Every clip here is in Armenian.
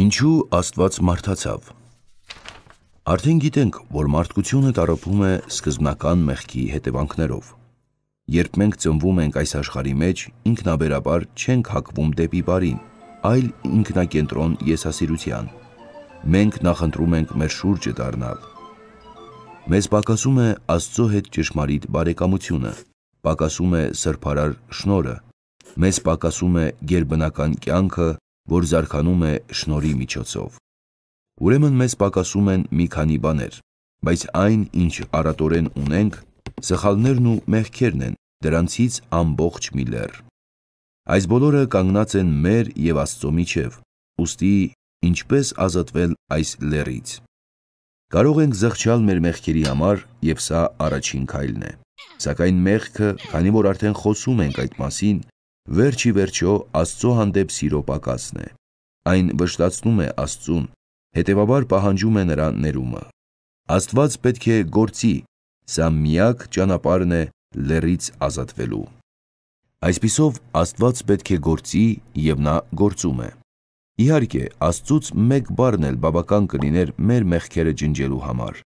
Ինչու Աստված մարդացավ։ Արդեն գիտենք, որ մարդկությունը տարապում է սկզբնական մեղքի հետևանքներով։ Երբ մենք ծնվում ենք այս աշխարհի մեջ, ինքնաբերաբար չենք հակվում դեպի բարին, այլ ինքնակենտրոն եսասիրության։ Մենք նախընտրում ենք մեր շուրջը դառնալ։ Մեզ պակասում է Աստծո հետ ճշմարիտ բարեկամությունը, պակասում է սրբարար շնորը, մեզ պակասում է գերբնական կյանքը, որ զարգանում է շնորի միջոցով։ Ուրեմն մեզ պակասում են մի քանի բաներ, բայց այն, ինչ առատորեն ունենք, սխալներն ու մեղքերն են, դրանցից ամբողջ մի լեռ։ Այս բոլորը կանգնած են մեր եւ Աստծո միջև, ուստի ինչպես ազատվել այս լեռից։ Կարող ենք զղջալ մեր մեղքերի համար, եւ սա առաջին քայլն է։ Սակայն մեղքը, քանի որ արդեն խոսում ենք այդ մասին, վերջի վերջո Աստծո հանդեպ սիրո պակասն է։ Այն վշտացնում է Աստծուն, հետևաբար պահանջում է նրա ներումը։ Աստված պետք է գործի, սա միակ ճանապարհն է լերից ազատվելու։ Այսպիսով Աստված պետք է գործի եւ նա գործում է։ Իհարկե, Աստծուց մեկ բառն էլ բավական կլիներ մեր մեղքերը ջնջելու համար,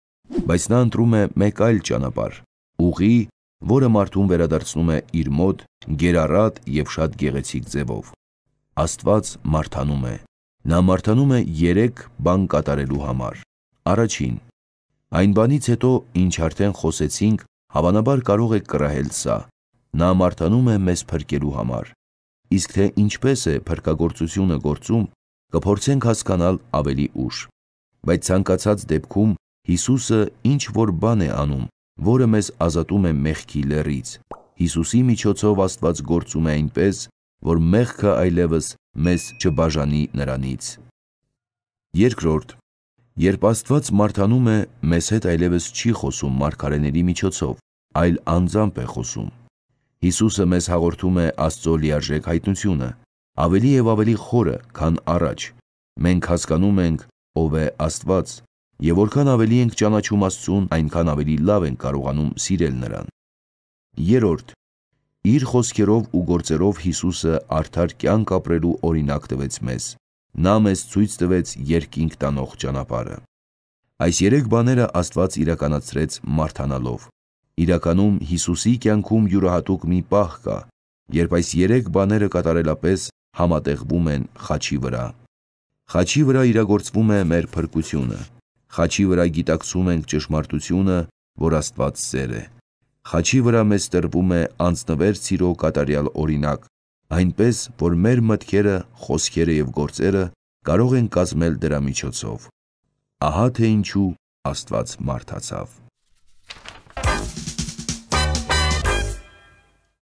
բայց նա ընտրում է մեկ այլ ճանապարհ՝ ուղի, որը մարդուն վերադարձնում է իր մոտ գերառատ եւ շատ գեղեցիկ ձևով։ Աստված մարդանում է։ Նա մարդանում է 3 բան կատարելու համար։ Առաջին. Այն բանից հետո, ինչ արդեն խոսեցինք, հավանաբար կարող եք կռահել սա։ Նա մարդանում է մեզ փրկելու համար։ Իսկ թե ինչպես է փրկagorցությունը գործում, կփորձենք հասկանալ ավելի ուշ։ Բայց ցանկացած դեպքում Հիսուսը ինչ որ բան է անում, որը մեզ ազատում է մեղքի լերից։ Հիսուսի միջոցով Աստված գործում է այնպես, որ մեղքը այլևս մեզ չբաժանի նրանից։ Երկրորդ. Երբ Աստված մարտանում է, մեզ հետ այլևս չի խոսում մարգարեների միջոցով, այլ անձամբ է խոսում։ Հիսուսը մեզ հաղորդում է Աստծո լիարժեք հայտնությունը, ավելի եւ ավելի խորը, քան առաջ։ Մենք հասկանում ենք, ով է Աստված Եվ որքան ավելի ենք ճանաչում Աստծուն, այնքան ավելի լավ ենք կարողանում սիրել նրան։ Երորդ. Իր խոսքերով ու գործերով Հիսուսը արդար կյանք ապրելու օրինակ տվեց մեզ։ Նա մեզ ցույց տվեց երկինք տանող ճանապարհը։ Այս երեք բաները Աստված իրականացրեց մարտանալով։ Իրականում Հիսուսի կյանքում յուրահատուկ մի պահ կա, երբ այս երեք բաները կատարելապես համատեղվում են խաչի վրա։ Խաչի վրա իրագործվում է մեր փրկությունը, Խաչի վրա գիտակցում ենք ճշմարտությունը, որ Աստված սեր է։ Խաչի վրա մեզ տրվում է անձնվեր ցիրո կատարյալ օրինակ, այնպես որ մեր մտքերը, խոսքերը եւ գործերը կարող են կազմել դրա միջոցով։ Ահա թե ինչու Աստված մարդացավ։